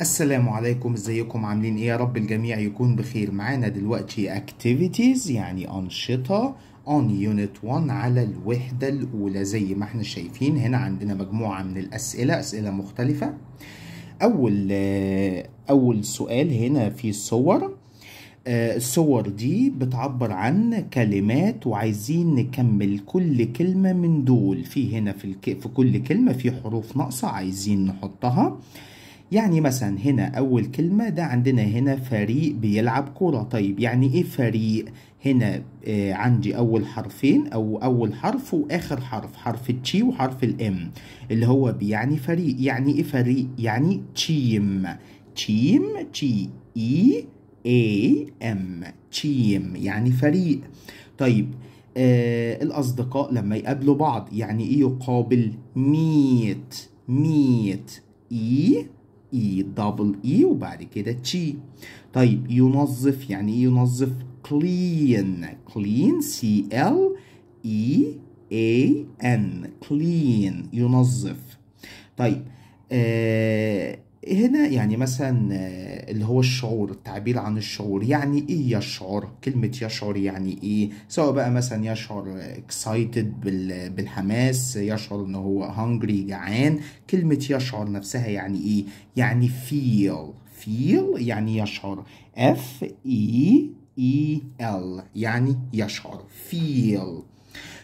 السلام عليكم ازيكم عاملين ايه يا رب الجميع يكون بخير معانا دلوقتي activities يعني انشطه on unit 1 على الوحده الاولى زي ما احنا شايفين هنا عندنا مجموعه من الاسئله اسئله مختلفه اول آه، اول سؤال هنا في صور آه، الصور دي بتعبر عن كلمات وعايزين نكمل كل كلمه من دول في هنا في, الك... في كل كلمه في حروف ناقصه عايزين نحطها آه يعني مثلا هنا أول كلمة ده عندنا هنا فريق بيلعب كورة طيب يعني إيه فريق؟ هنا آه عندي أول حرفين أو أول حرف وآخر حرف حرف التشي وحرف الإم اللي هو بيعني فريق يعني إيه فريق؟ يعني تشيم تشيم تشي إي اي ام تشيم يعني فريق طيب آه الأصدقاء لما يقابلوا بعض يعني إيه يقابل ميت ميت إي e اي دبل اي وبعد كده تشي طيب ينظف يعني ايه ينظف clean clean سي ال اي اي ان clean ينظف طيب آه هنا يعني مثلا آه، اللي هو الشعور التعبير عن الشعور يعني ايه يشعر كلمة يشعر يعني ايه سواء بقى مثلا يشعر excited بالحماس يشعر ان هو hungry جعان كلمة يشعر نفسها يعني ايه يعني feel feel يعني يشعر f e e l يعني يشعر feel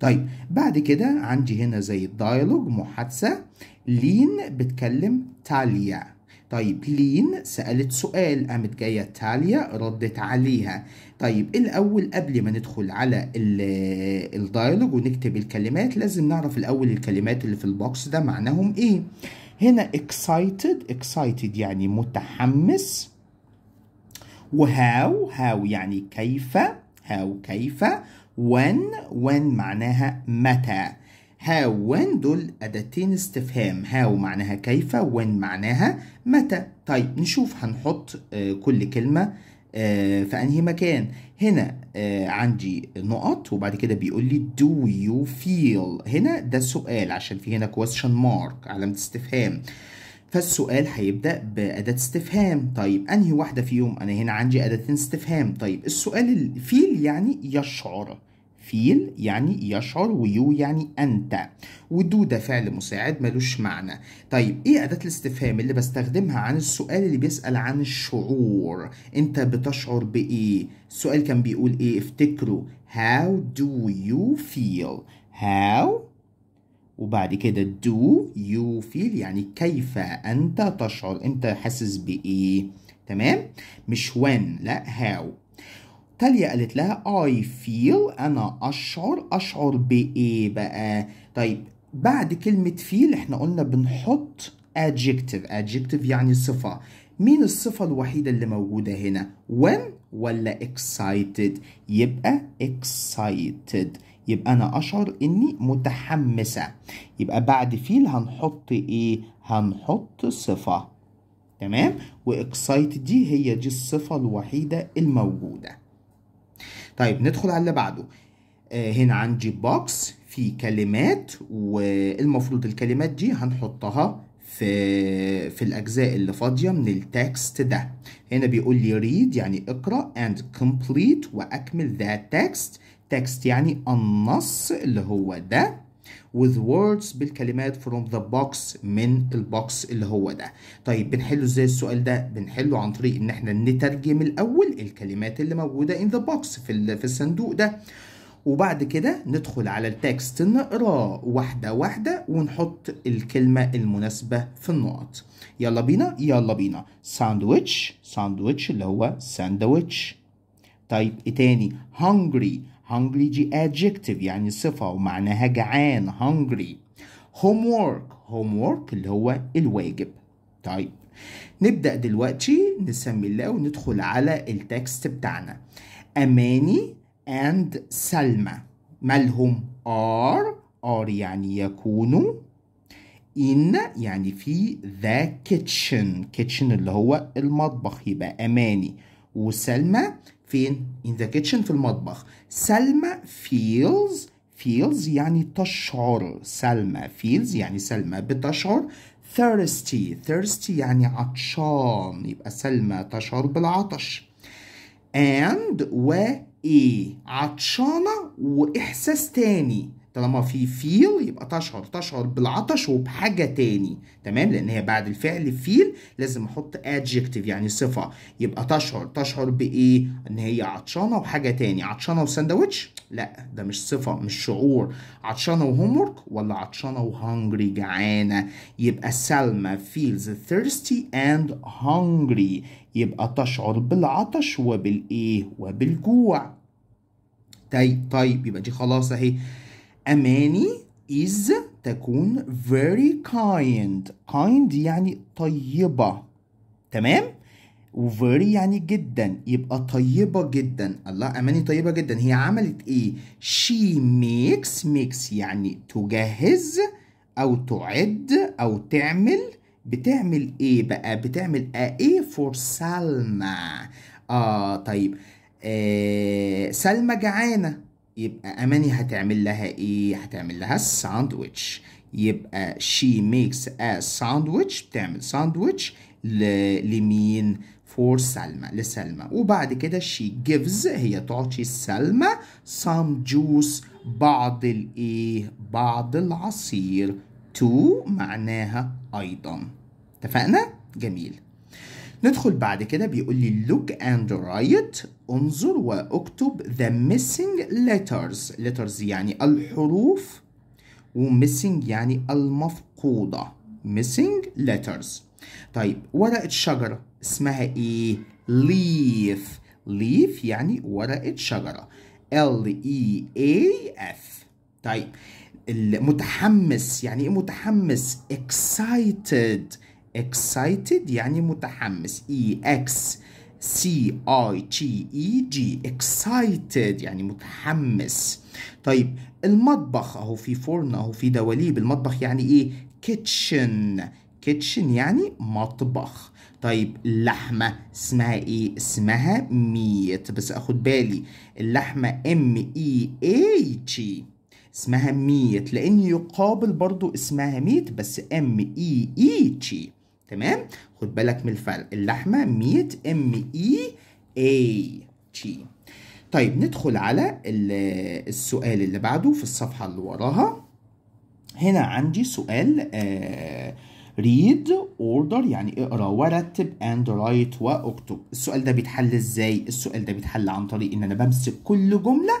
طيب بعد كده عندي هنا زي الدايلوج محادثة لين بتكلم تاليا طيب لين سألت سؤال قامت جاية تاليا ردت عليها طيب الأول قبل ما ندخل على آه، الديالوج ونكتب الكلمات لازم نعرف الأول الكلمات اللي في البوكس ده معناهم إيه هنا excited excited يعني متحمس وهاو هاو يعني كيف هاو كيف when when معناها متى how when دول أداتين استفهام how معناها كيف when معناها متى طيب نشوف هنحط آه، كل كلمة آه، في أنهي مكان هنا آه، عندي نقط وبعد كده بيقول لي do you feel هنا ده السؤال عشان في هنا question mark علامة استفهام فالسؤال هيبدأ بأداة استفهام طيب أنهي واحدة فيهم أنا هنا عندي أداتين استفهام طيب السؤال feel يعني يشعر فيل يعني يشعر ويو يعني أنت ودو ده فعل مساعد ملوش معنى طيب إيه أداة الاستفهام اللي بستخدمها عن السؤال اللي بيسأل عن الشعور أنت بتشعر بإيه السؤال كان بيقول إيه افتكروا how do you feel how وبعد كده do you feel يعني كيف أنت تشعر أنت حاسس بإيه تمام مش when لا how تالية قالت لها I feel أنا أشعر أشعر بإيه بقى طيب بعد كلمة feel إحنا قلنا بنحط adjective adjective يعني صفة مين الصفة الوحيدة اللي موجودة هنا when ولا excited يبقى excited يبقى أنا أشعر إني متحمسة يبقى بعد feel هنحط إيه هنحط صفة تمام وإكسايت دي هي دي الصفة الوحيدة الموجودة طيب ندخل على اللي بعده آه هنا عندي بوكس في كلمات والمفروض الكلمات دي هنحطها في في الاجزاء اللي فاضيه من التكست ده هنا بيقول لي read يعني اقرا and complete واكمل that text text يعني النص اللي هو ده with words بالكلمات from the box من البوكس اللي هو ده طيب بنحله ازاي السؤال ده بنحله عن طريق ان احنا نترجم الاول الكلمات اللي موجوده in the box في في الصندوق ده وبعد كده ندخل على التكست نقراه واحدة واحدة ونحط الكلمة المناسبة في النقط يلا بينا يلا بينا ساندويتش ساندويتش اللي هو ساندويتش طيب ايه تاني hungry hungry دي adjective يعني صفة ومعناها جعان hungry homework homework اللي هو الواجب طيب نبدأ دلوقتي نسمي الله وندخل على التكست بتاعنا أماني and سلمى مالهم are are يعني يكونوا in يعني في the kitchen kitchen اللي هو المطبخ يبقى أماني وسلمى فين in the kitchen في المطبخ سلمى feels feels يعني تشعر سلمى feels يعني سلمى بتشعر thirsty thirsty يعني عطشان يبقى سلمى تشعر بالعطش and و ايه عطشانة وإحساس تاني طالما في فيل يبقى تشعر تشعر بالعطش وبحاجه تاني تمام لان هي بعد الفعل فيل لازم احط adjective يعني صفه يبقى تشعر تشعر بايه ان هي عطشانه وحاجه تاني عطشانه وساندوتش لا ده مش صفه مش شعور عطشانه وهومورك ولا عطشانه وهنجري جعانه يبقى سلمى فيلز thirsty and hungry يبقى تشعر بالعطش وبالايه وبالجوع طيب طيب يبقى دي خلاص اهي أماني is تكون very kind kind يعني طيبة تمام و very يعني جدا يبقى طيبة جدا الله أماني طيبة جدا هي عملت إيه she makes makes يعني تجهز أو تعد أو تعمل بتعمل إيه بقى بتعمل إيه for Salma آه طيب آه سلمى جعانة يبقى اماني هتعمل لها ايه هتعمل لها الساندويتش يبقى she makes a sandwich بتعمل ساندويتش لمين for سلمى لسلمى وبعد كده she gives هي تعطي سلمى some juice بعض الايه بعض العصير to معناها ايضا اتفقنا جميل ندخل بعد كده بيقول لي look and write انظر واكتب the missing letters letters يعني الحروف و missing يعني المفقودة missing letters طيب ورقة شجرة اسمها ايه leaf leaf يعني ورقة شجرة L E A F طيب المتحمس يعني ايه متحمس excited excited يعني متحمس E X C I T E G excited يعني متحمس طيب المطبخ اهو في فرن اهو في دواليب المطبخ يعني ايه kitchen kitchen يعني مطبخ طيب اللحمة اسمها ايه؟ اسمها ميت بس اخد بالي اللحمة ام اي e a t اسمها ميت لان يقابل برضو اسمها ميت بس ام اي اي t تمام خد بالك من الفرق اللحمه 100 ام اي اي تي طيب ندخل على السؤال اللي بعده في الصفحه اللي وراها هنا عندي سؤال آه read order يعني اقرا ورتب and write واكتب السؤال ده بيتحل ازاي السؤال ده بيتحل عن طريق ان انا بمسك كل جمله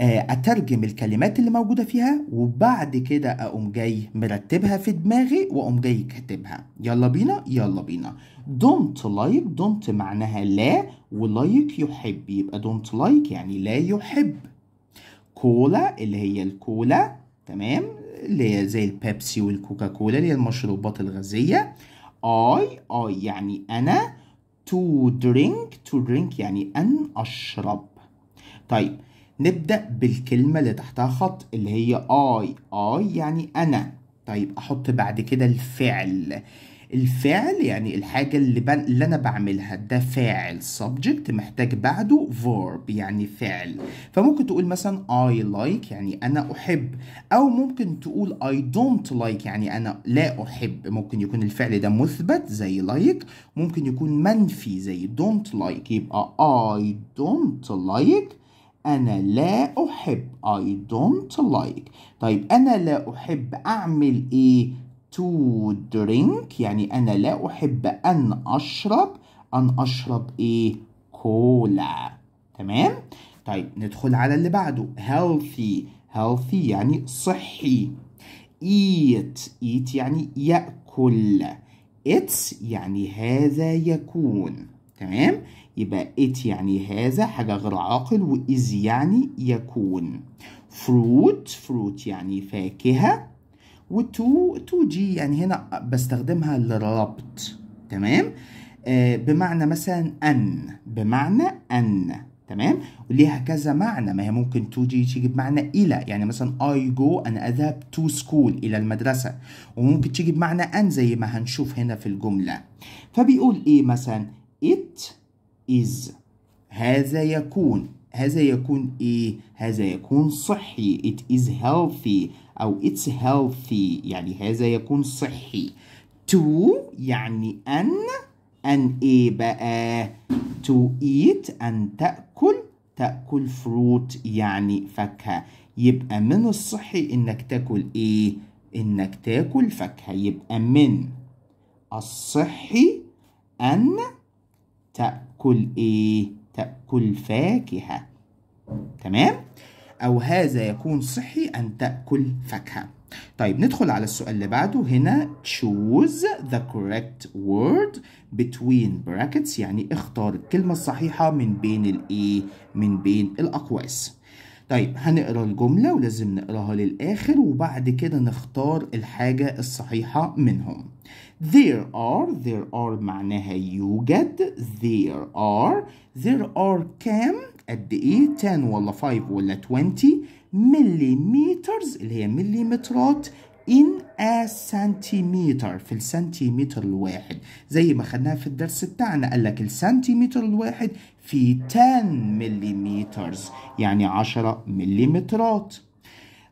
آه، اترجم الكلمات اللي موجوده فيها وبعد كده اقوم جاي مرتبها في دماغي واقوم جاي كاتبها يلا بينا يلا بينا دونت لايك دونت معناها لا ولايك يحب يبقى دونت لايك يعني لا يحب كولا اللي هي الكولا تمام اللي هي زي البيبسي والكوكا كولا اللي هي المشروبات الغازيه اي اي يعني انا تو درينك تو درينك يعني ان اشرب طيب نبدأ بالكلمة اللي تحتها خط اللي هي I I يعني أنا طيب أحط بعد كده الفعل الفعل يعني الحاجة اللي, بن... اللي أنا بعملها ده فاعل subject محتاج بعده verb يعني فعل فممكن تقول مثلا I like يعني أنا أحب أو ممكن تقول I don't like يعني أنا لا أحب ممكن يكون الفعل ده مثبت زي like ممكن يكون منفي زي don't like يبقى I don't like أنا لا أحب I don't like طيب أنا لا أحب أعمل إيه to drink يعني أنا لا أحب أن أشرب أن أشرب إيه كولا تمام طيب ندخل على اللي بعده healthy healthy يعني صحي eat eat يعني يأكل it's يعني هذا يكون تمام يبقى it يعني هذا حاجة غير عاقل و is يعني يكون fruit fruit يعني فاكهة و to to g يعني هنا بستخدمها لربط تمام آه بمعنى مثلا أن بمعنى أن تمام وليها كذا معنى ما هي ممكن to g تيجي بمعنى إلى يعني مثلا I go أنا أذهب to school إلى المدرسة وممكن تيجي بمعنى أن زي ما هنشوف هنا في الجملة فبيقول إيه مثلا it is هذا يكون هذا يكون إيه؟ هذا يكون صحي it is healthy أو it's healthy يعني هذا يكون صحي to يعني أن أن إيه بقى to eat أن تأكل تأكل fruit يعني فاكهة يبقى من الصحي إنك تاكل إيه إنك تاكل فاكهة يبقى من الصحي أن تأكل إيه؟ تأكل فاكهة تمام؟ أو هذا يكون صحي أن تأكل فاكهة طيب ندخل على السؤال اللي بعده هنا choose the correct word between brackets يعني اختار الكلمة الصحيحة من بين الايه e، من بين الأقواس طيب هنقرا الجملة ولازم نقراها للآخر وبعد كده نختار الحاجة الصحيحة منهم There are, there are معناها يوجد There are, there are كام قد إيه 10 ولا 5 ولا 20 مليمترز اللي هي مليمترات in a centimeter في السنتيمتر الواحد زي ما خدناها في الدرس بتاعنا قال لك السنتيمتر الواحد في 10 مليمترز يعني 10 مليمترات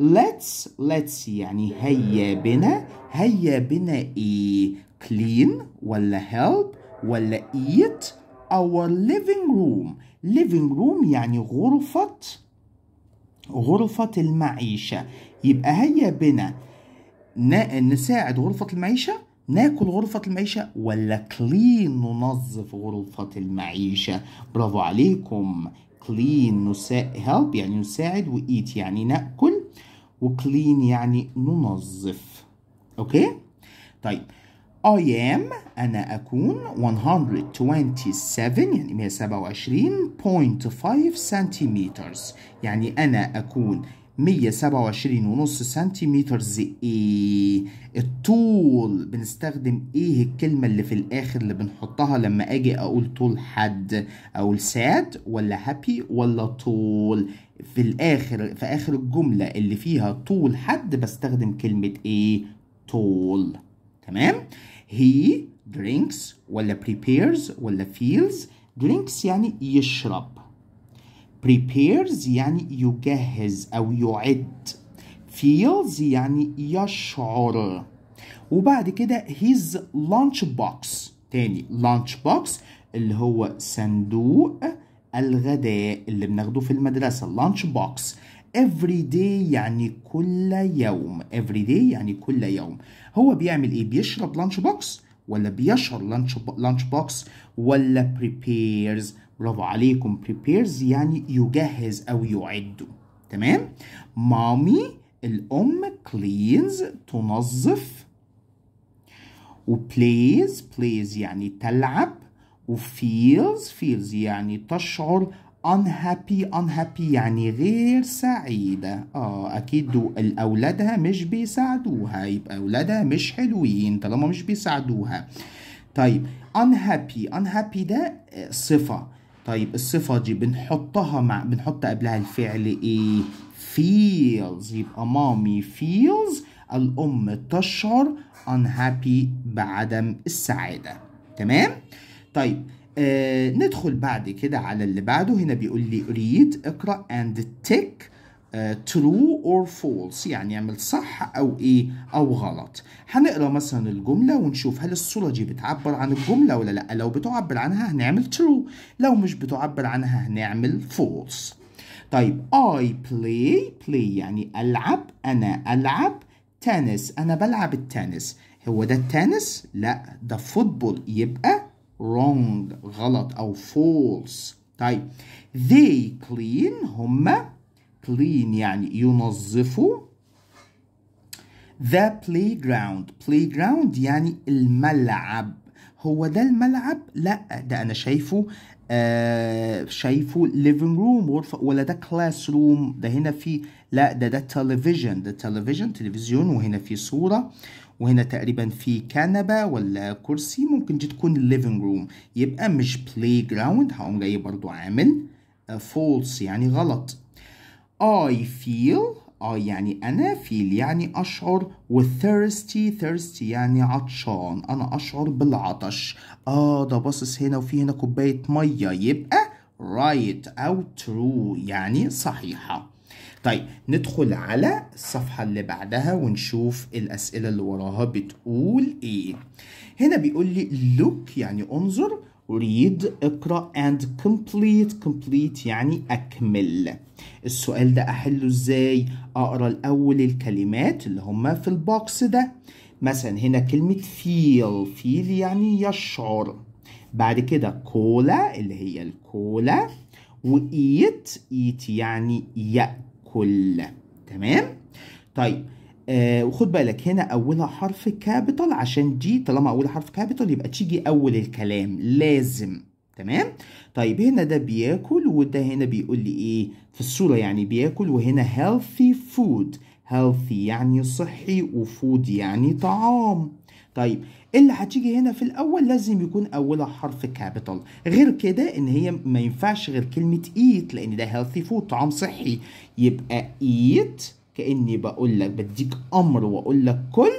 let's let's يعني هيا بنا هيا بنا ايه clean ولا help ولا eat our living room living room يعني غرفة غرفة المعيشة يبقى هيا بنا نساعد غرفة المعيشة ناكل غرفة المعيشة ولا clean ننظف غرفة المعيشة برافو عليكم clean نساعد help يعني نساعد وإيت يعني نأكل وكلين يعني ننظف اوكي طيب I am أنا أكون 127 يعني 127.5 سنتيمترز يعني أنا أكون 127 ونص سنتيمترز إيه الطول بنستخدم إيه الكلمة اللي في الآخر اللي بنحطها لما أجي أقول طول حد أقول sad ولا happy ولا طول في الاخر في اخر الجملة اللي فيها طول حد بستخدم كلمة ايه طول تمام he drinks ولا prepares ولا feels drinks يعني يشرب prepares يعني يجهز أو يعد feels يعني يشعر وبعد كده his lunch box تاني lunch box اللي هو صندوق الغداء اللي بناخده في المدرسة lunch بوكس every day يعني كل يوم every day يعني كل يوم هو بيعمل ايه بيشرب لانش بوكس ولا بيشرب لانش lunch بوكس ولا prepares برافو عليكم prepares يعني يجهز او يعده تمام مامي الام cleans تنظف و plays plays يعني تلعب وفيلز فيلز يعني تشعر unhappy unhappy يعني غير سعيدة اه اكيد اولادها مش بيساعدوها يبقى اولادها مش حلوين طالما مش بيساعدوها طيب unhappy unhappy ده آه، صفة طيب الصفة دي بنحطها مع بنحط قبلها الفعل ايه feels يبقى مامي feels الام تشعر unhappy بعدم السعادة تمام؟ طيب آه ندخل بعد كده على اللي بعده هنا بيقول لي read اقرأ and tick آه true or false يعني اعمل صح او ايه او غلط هنقرا مثلا الجمله ونشوف هل الصوره دي بتعبر عن الجمله ولا لا لو بتعبر عنها هنعمل true لو مش بتعبر عنها هنعمل false طيب I play play يعني العب انا العب تنس انا بلعب التنس هو ده التنس لا ده فوتبول يبقى wrong غلط أو false طيب they clean هما clean يعني ينظفوا the playground playground يعني الملعب هو ده الملعب لا ده انا شايفه آه شايفه living room غرفة ولا ده classroom ده هنا في لا ده ده television ده television تلفزيون وهنا في صورة وهنا تقريبا في كنبة ولا كرسي ممكن دي تكون living room يبقى مش play ground هقوم جاي برضو عامل آه، false يعني غلط I feel آه يعني أنا فيل يعني أشعر وthirsty thirsty يعني عطشان أنا أشعر بالعطش آه ده باصص هنا وفي هنا كوباية مية يبقى right أو true يعني صحيحة طيب ندخل على الصفحة اللي بعدها ونشوف الأسئلة اللي وراها بتقول إيه هنا بيقول لي look يعني انظر read اقرأ and complete complete يعني أكمل السؤال ده أحله إزاي أقرأ الأول الكلمات اللي هما في البوكس ده مثلا هنا كلمة feel feel يعني يشعر بعد كده كولا اللي هي الكولا وإيت إيت يعني يأكل كل تمام طيب آه وخد بالك هنا اولها حرف كابيتال عشان دي طالما اولها حرف كابيتال يبقى تيجي اول الكلام لازم تمام طيب هنا ده بياكل وده هنا بيقول لي ايه في الصوره يعني بياكل وهنا healthy food healthy يعني صحي وفود يعني طعام طيب اللي هتيجي هنا في الاول لازم يكون اولها حرف كابيتال غير كده ان هي ما ينفعش غير كلمه ايت لان ده هيلثي فود طعام صحي يبقى ايت كاني بقول لك بديك امر واقول لك كل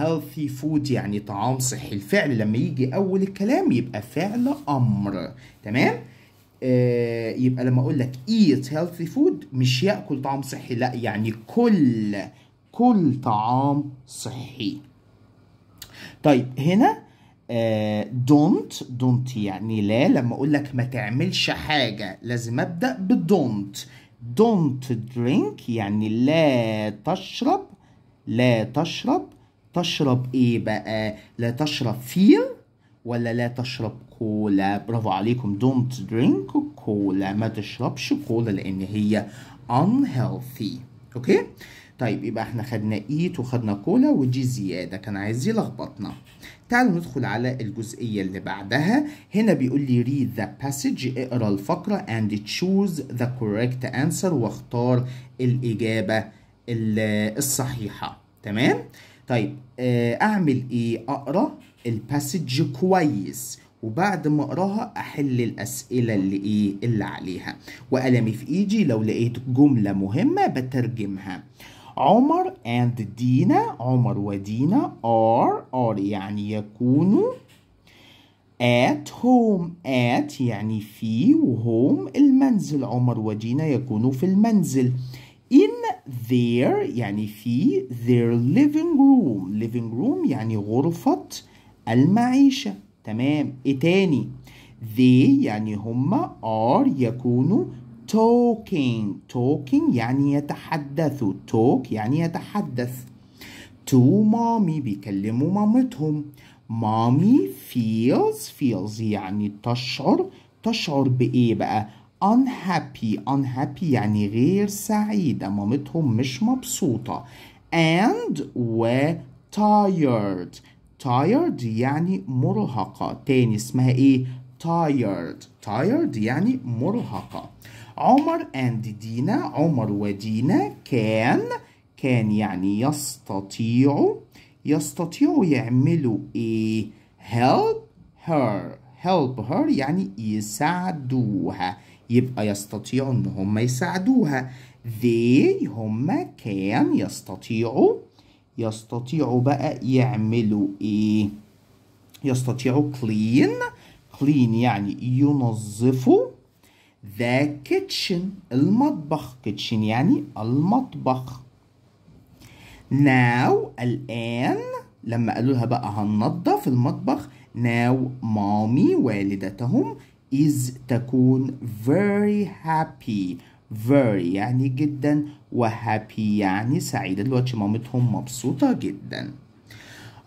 healthy food يعني طعام صحي الفعل لما يجي اول الكلام يبقى فعل امر تمام آه يبقى لما اقول لك eat healthy food مش ياكل طعام صحي لا يعني كل كل طعام صحي طيب هنا دونت آه، دونت يعني لا لما اقول لك ما تعملش حاجه لازم ابدا بدونت دونت درينك يعني لا تشرب لا تشرب تشرب ايه بقى لا تشرب فيل ولا لا تشرب كولا برافو عليكم دونت درينك كولا ما تشربش كولا لان هي unhealthy اوكي okay? طيب يبقى احنا خدنا ايت e وخدنا كولا ودي زياده كان عايز يلخبطنا تعالوا ندخل على الجزئيه اللي بعدها هنا بيقول لي read the passage اقرا الفقره اند تشوز ذا كوريكت انسر واختار الاجابه الصحيحه تمام طيب آه، اعمل ايه اقرا الباسج كويس وبعد ما اقراها احل الاسئله اللي ايه اللي عليها وقلمي في ايدي لو لقيت جمله مهمه بترجمها عمر and دينا عمر ودينا are are يعني يكونوا at home at يعني في وhome المنزل عمر ودينا يكونوا في المنزل in their يعني في their living room living room يعني غرفة المعيشة تمام ايه تاني they يعني هما are يكونوا talking talking يعني يتحدث talk يعني يتحدث to mommy بيكلموا مامتهم mommy feels feels يعني تشعر تشعر بإيه بقى unhappy unhappy يعني غير سعيدة مامتهم مش مبسوطة and و tired tired يعني مرهقة تاني اسمها ايه tired tired يعني مرهقة عمر and دينا عمر ودينا كان كان يعني يستطيع يستطيع يعملوا ايه help her help her يعني يساعدوها يبقى يستطيعوا ان هم يساعدوها they هم كان يستطيعوا يستطيعوا بقى يعملوا ايه يستطيعوا clean clean يعني ينظفوا The kitchen المطبخ kitchen يعني المطبخ Now الآن لما قالوا لها بقى هننظف المطبخ Now mommy والدتهم is تكون very happy very يعني جدا وهابي يعني سعيدة دلوقتي مامتهم مبسوطة جدا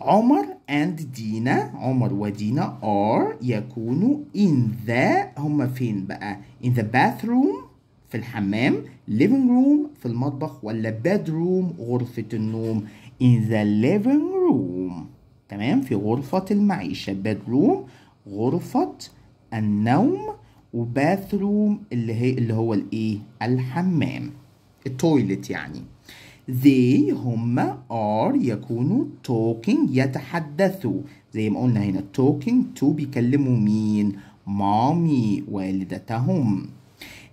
عمر and دينا عمر ودينا are يكونوا in the هما فين بقى in the bathroom في الحمام living room في المطبخ ولا bedroom غرفة النوم in the living room تمام في غرفة المعيشة bedroom غرفة النوم و bathroom اللي هي اللي هو الايه الحمام التويلت يعني they هم are يكونوا talking يتحدثوا زي ما قلنا هنا talking to بيكلموا مين مامي والدتهم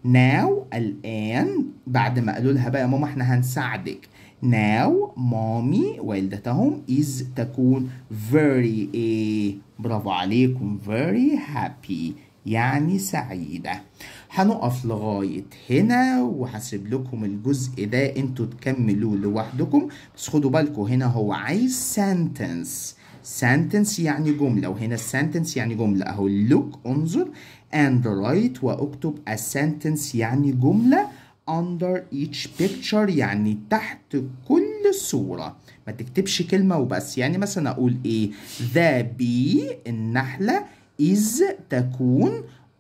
now الآن بعد ما قالوا لها بقى يا ماما احنا هنساعدك now مامي والدتهم is تكون very a برافو عليكم very happy يعني سعيدة هنقف لغاية هنا وهسيب لكم الجزء ده انتوا تكملوه لوحدكم بس خدوا بالكم هنا هو عايز سنتنس sentence يعني جملة وهنا sentence يعني جملة اهو look انظر and write واكتب a sentence يعني جملة under each picture يعني تحت كل صورة ما تكتبش كلمة وبس يعني مثلا اقول ايه the bee النحلة is تكون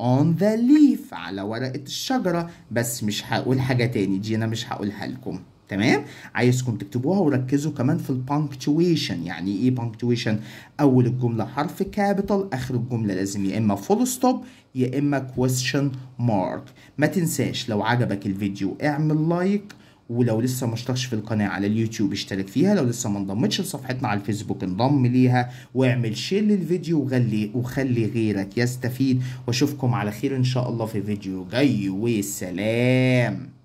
on the leaf على ورقة الشجرة بس مش هقول حاجة تاني دي أنا مش هقولها لكم تمام عايزكم تكتبوها وركزوا كمان في البانكتويشن يعني ايه بانكتويشن اول الجمله حرف كابيتال اخر الجمله لازم يا اما فول ستوب يا اما كويستشن مارك ما تنساش لو عجبك الفيديو اعمل لايك ولو لسه ما اشتركش في القناه على اليوتيوب اشترك فيها لو لسه ما انضمتش لصفحتنا على الفيسبوك انضم ليها واعمل شير للفيديو وغلي وخلي غيرك يستفيد واشوفكم على خير ان شاء الله في فيديو جاي والسلام